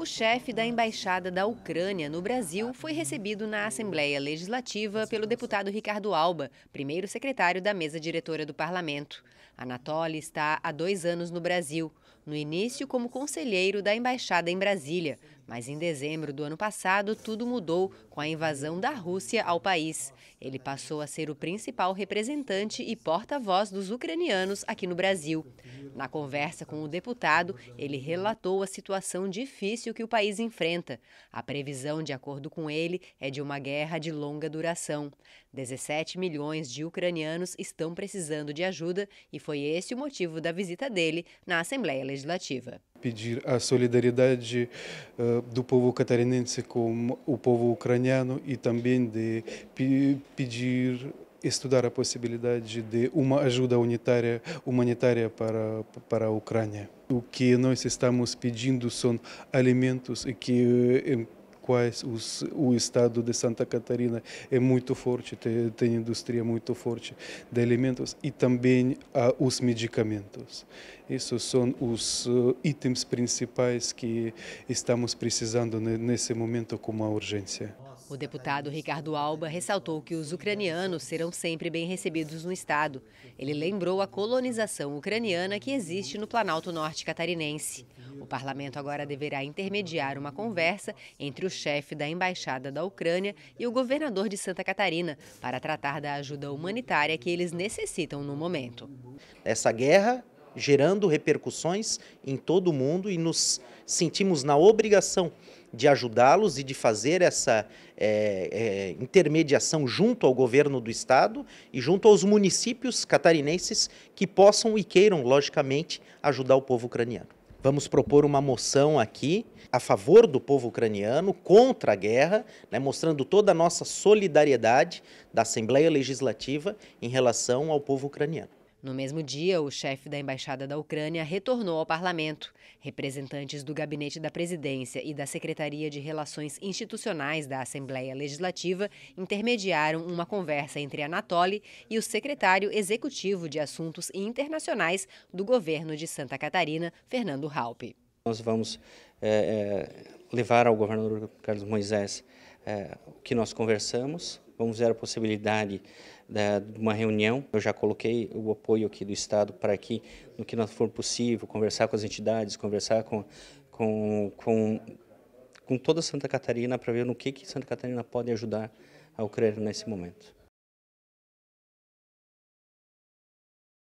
o chefe da Embaixada da Ucrânia no Brasil foi recebido na Assembleia Legislativa pelo deputado Ricardo Alba, primeiro secretário da mesa diretora do parlamento. Anatoly está há dois anos no Brasil, no início como conselheiro da Embaixada em Brasília, mas em dezembro do ano passado, tudo mudou com a invasão da Rússia ao país. Ele passou a ser o principal representante e porta-voz dos ucranianos aqui no Brasil. Na conversa com o deputado, ele relatou a situação difícil que o país enfrenta. A previsão, de acordo com ele, é de uma guerra de longa duração. 17 milhões de ucranianos estão precisando de ajuda e foi esse o motivo da visita dele na Assembleia Legislativa pedir a solidariedade eh, do povo catarinense com o povo ucraniano e também de pedir estudar a possibilidade de uma ajuda unitária, humanitária para, para a Ucrânia. O que nós estamos pedindo são alimentos que quais os, o estado de Santa Catarina é muito forte, tem, tem indústria muito forte de alimentos e também ah, os medicamentos. Esses são os uh, itens principais que estamos precisando nesse momento com uma urgência. O deputado Ricardo Alba ressaltou que os ucranianos serão sempre bem recebidos no Estado. Ele lembrou a colonização ucraniana que existe no Planalto Norte Catarinense. O parlamento agora deverá intermediar uma conversa entre o chefe da Embaixada da Ucrânia e o governador de Santa Catarina para tratar da ajuda humanitária que eles necessitam no momento. Essa guerra gerando repercussões em todo o mundo e nos sentimos na obrigação de ajudá-los e de fazer essa é, é, intermediação junto ao governo do estado e junto aos municípios catarinenses que possam e queiram, logicamente, ajudar o povo ucraniano. Vamos propor uma moção aqui a favor do povo ucraniano, contra a guerra, né, mostrando toda a nossa solidariedade da Assembleia Legislativa em relação ao povo ucraniano. No mesmo dia, o chefe da Embaixada da Ucrânia retornou ao parlamento. Representantes do Gabinete da Presidência e da Secretaria de Relações Institucionais da Assembleia Legislativa intermediaram uma conversa entre Anatoly e o secretário executivo de Assuntos Internacionais do governo de Santa Catarina, Fernando Halpe. Nós vamos é, levar ao governador Carlos Moisés é, o que nós conversamos Vamos ver a possibilidade de uma reunião. Eu já coloquei o apoio aqui do Estado para que, no que não for possível, conversar com as entidades, conversar com, com, com, com toda Santa Catarina para ver no que, que Santa Catarina pode ajudar a Ucrânia nesse momento.